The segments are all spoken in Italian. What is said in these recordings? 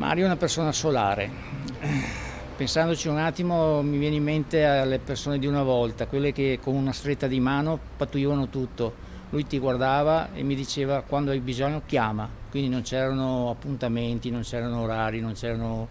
Mario è una persona solare. Pensandoci un attimo mi viene in mente alle persone di una volta, quelle che con una stretta di mano pattuivano tutto. Lui ti guardava e mi diceva quando hai bisogno chiama, quindi non c'erano appuntamenti, non c'erano orari, non c'erano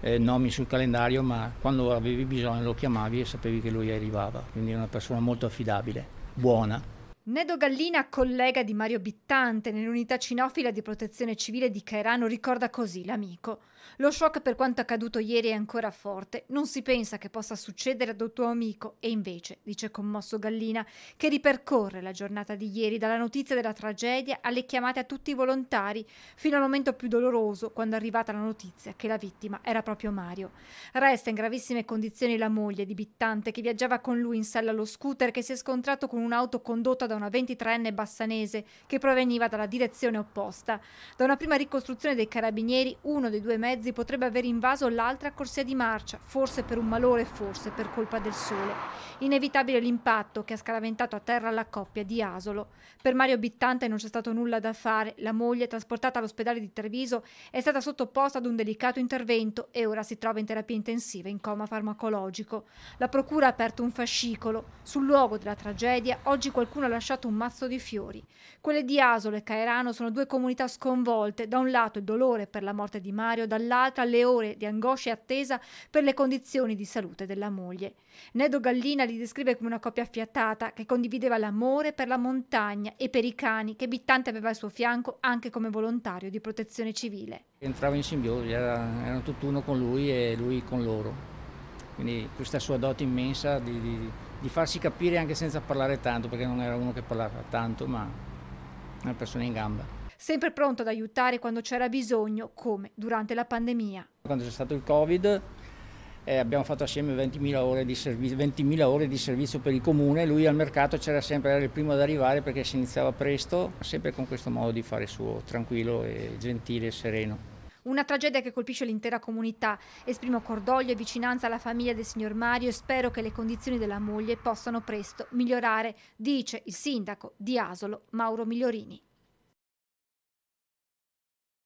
eh, nomi sul calendario, ma quando avevi bisogno lo chiamavi e sapevi che lui arrivava. Quindi è una persona molto affidabile, buona. Nedo Gallina, collega di Mario Bittante nell'unità cinofila di protezione civile di Cairano, ricorda così l'amico. Lo shock per quanto accaduto ieri è ancora forte. Non si pensa che possa succedere ad un tuo amico. E invece, dice commosso Gallina, che ripercorre la giornata di ieri dalla notizia della tragedia alle chiamate a tutti i volontari, fino al momento più doloroso, quando è arrivata la notizia che la vittima era proprio Mario. Resta in gravissime condizioni la moglie di Bittante che viaggiava con lui in sella allo scooter che si è scontrato con un'auto condotta da una 23enne bassanese che proveniva dalla direzione opposta. Da una prima ricostruzione dei carabinieri, uno dei due mezzi potrebbe aver invaso l'altra corsia di marcia, forse per un malore, forse per colpa del sole. Inevitabile l'impatto che ha scaraventato a terra la coppia di Asolo. Per Mario Bittante non c'è stato nulla da fare. La moglie, trasportata all'ospedale di Treviso, è stata sottoposta ad un delicato intervento e ora si trova in terapia intensiva in coma farmacologico. La procura ha aperto un fascicolo. Sul luogo della tragedia oggi qualcuno ha lasciato lasciato un mazzo di fiori. Quelle di Asolo e Caerano sono due comunità sconvolte, da un lato il dolore per la morte di Mario, dall'altra le ore di angoscia e attesa per le condizioni di salute della moglie. Nedo Gallina li descrive come una coppia affiatata che condivideva l'amore per la montagna e per i cani che Bittante aveva al suo fianco anche come volontario di protezione civile. Entrava in simbiosi, era, erano tutt'uno con lui e lui con loro. Quindi questa sua dote immensa di, di di farsi capire anche senza parlare tanto, perché non era uno che parlava tanto, ma una persona in gamba. Sempre pronto ad aiutare quando c'era bisogno, come durante la pandemia. Quando c'è stato il Covid eh, abbiamo fatto assieme 20.000 ore, 20 ore, di servizio per il comune, lui al mercato c'era sempre, era il primo ad arrivare perché si iniziava presto, sempre con questo modo di fare suo, tranquillo e gentile e sereno. Una tragedia che colpisce l'intera comunità. Esprimo cordoglio e vicinanza alla famiglia del signor Mario e spero che le condizioni della moglie possano presto migliorare, dice il sindaco di Asolo Mauro Migliorini.